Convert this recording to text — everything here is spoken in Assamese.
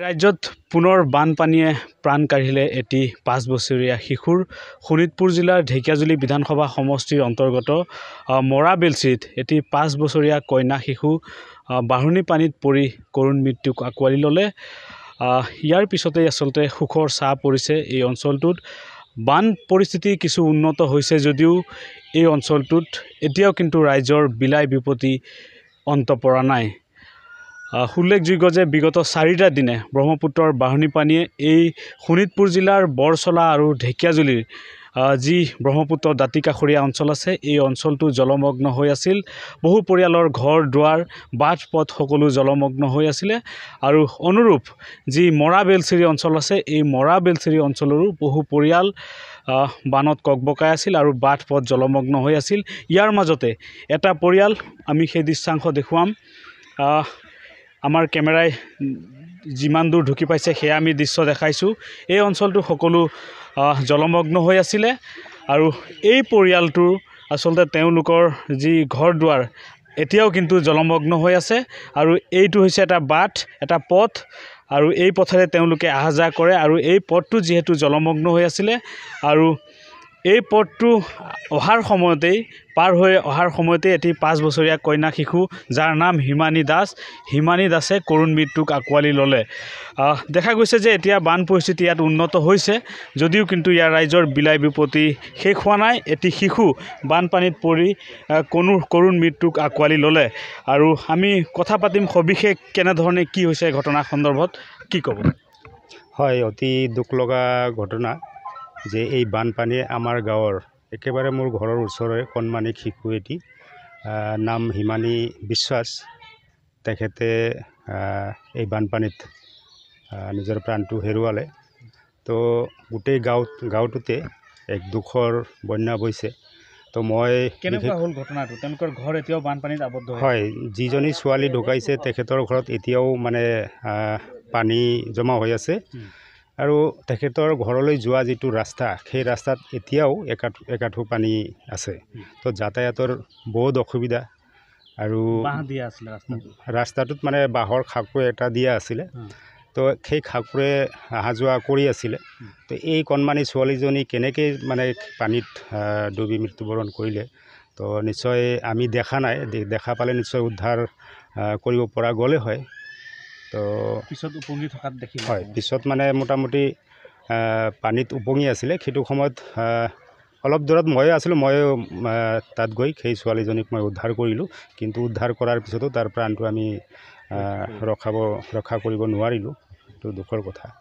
ৰাজ্যত পুনৰ বানপানীয়ে প্ৰাণ কাঢ়িলে এটি পাঁচ বছৰীয়া শিশুৰ শোণিতপুৰ জিলাৰ ঢেকিয়াজুলি বিধানসভা সমষ্টিৰ অন্তৰ্গত মৰা বেলচিত এটি পাঁচ বছৰীয়া কইনা শিশু বাঢ়নী পানীত পৰি কৰুণ মৃত্যুক আঁকোৱালি ল'লে ইয়াৰ পিছতেই আচলতে সুখৰ চাহ পৰিছে এই অঞ্চলটোত বান পৰিস্থিতি কিছু উন্নত হৈছে যদিও এই অঞ্চলটোত এতিয়াও কিন্তু ৰাইজৰ বিলাই বিপত্তি অন্ত পৰা নাই উল্লেখযোগ্য যে বিগত চাৰিটা দিনে ব্ৰহ্মপুত্ৰৰ বাঢ়নী পানীয়ে এই শোণিতপুৰ জিলাৰ বৰচলা আৰু ঢেকীয়াজুলিৰ যি ব্ৰহ্মপুত্ৰ দাঁতি কাষৰীয়া অঞ্চল আছে এই অঞ্চলটো জলমগ্ন হৈ আছিল বহু পৰিয়ালৰ ঘৰ দুৱাৰ বাট পথ সকলো জলমগ্ন হৈ আছিলে আৰু অনুৰূপ যি মৰা বেলচিৰি অঞ্চল আছে এই মৰা বেলচিৰি অঞ্চলৰো বহু পৰিয়াল বানত কক বকাই আছিল আৰু বাট পথ জলমগ্ন হৈ আছিল ইয়াৰ মাজতে এটা পৰিয়াল আমি সেই দৃশ্যাংশ দেখুৱাম আমাৰ কেমেৰাই যিমান দূৰ ঢুকি পাইছে সেয়া আমি দৃশ্য দেখাইছোঁ এই অঞ্চলটো সকলো জলমগ্ন হৈ আছিলে আৰু এই পৰিয়ালটো আচলতে তেওঁলোকৰ যি ঘৰ দুৱাৰ এতিয়াও কিন্তু জলমগ্ন হৈ আছে আৰু এইটো হৈছে এটা বাট এটা পথ আৰু এই পথেৰে তেওঁলোকে আহা যাহ কৰে আৰু এই পথটো যিহেতু জলমগ্ন হৈ আছিলে আৰু এই পথটো অহাৰ সময়তেই পাৰ হৈ অহাৰ সময়তেই এটি পাঁচ বছৰীয়া কন্যা শিশু যাৰ নাম হিমানী দাস হিমানী দাসে কৰুণ মৃত্যুক আঁকোৱালি ল'লে দেখা গৈছে যে এতিয়া বান পৰিস্থিতি ইয়াত উন্নত হৈছে যদিও কিন্তু ইয়াৰ ৰাইজৰ বিলাই বিপত্তি শেষ হোৱা নাই এটি শিশু বানপানীত পৰি কোনো কৰুণ মৃত্যুক আঁকোৱালি ল'লে আৰু আমি কথা পাতিম সবিশেষ কেনেধৰণে কি হৈছে ঘটনা সন্দৰ্ভত কি ক'ব হয় অতি দুখ লগা ঘটনা যে এই বানপানীয়ে আমাৰ গাঁৱৰ একেবাৰে মোৰ ঘৰৰ ওচৰৰে কণমানিক শিশু এটি নাম হিমানী বিশ্বাস তেখেতে এই বানপানীত নিজৰ প্ৰাণটো হেৰুৱালে তো গোটেই গাঁৱত গাঁওটোতে এক দুখৰ বন্যা বৈছে তো মই হ'ল ঘটনাটো তেওঁলোকৰ ঘৰ এতিয়াও বানপানীত আৱদ্ধ হয় যিজনী ছোৱালী ঢুকাইছে তেখেতৰ ঘৰত এতিয়াও মানে পানী জমা হৈ আছে আৰু তেখেতৰ ঘৰলৈ যোৱা যিটো ৰাস্তা সেই ৰাস্তাত এতিয়াও একাঠ একাঠো পানী আছে তো যাতায়াতৰ বহুত অসুবিধা আৰু ৰাস্তাটোত মানে বাঁহৰ খাপৰে এটা দিয়া আছিলে তো সেই খাপৰে অহা যোৱা কৰি আছিলে তো এই কণমানি ছোৱালীজনী কেনেকৈ মানে পানীত ডুবি মৃত্যুবৰণ কৰিলে তো নিশ্চয় আমি দেখা নাই দেখা পালে নিশ্চয় উদ্ধাৰ কৰিব পৰা গ'লে হয় তো পিছত উপঙি থকাত দেখি হয় পিছত মানে মোটামুটি পানীত উপঙি আছিলে সেইটো সময়ত অলপ দূৰত ময়ে আছিলোঁ মই তাত গৈ সেই ছোৱালীজনীক মই উদ্ধাৰ কৰিলোঁ কিন্তু উদ্ধাৰ কৰাৰ পিছতো তাৰ প্ৰাণটো আমি ৰখাব ৰক্ষা কৰিব নোৱাৰিলোঁ সেইটো দুখৰ কথা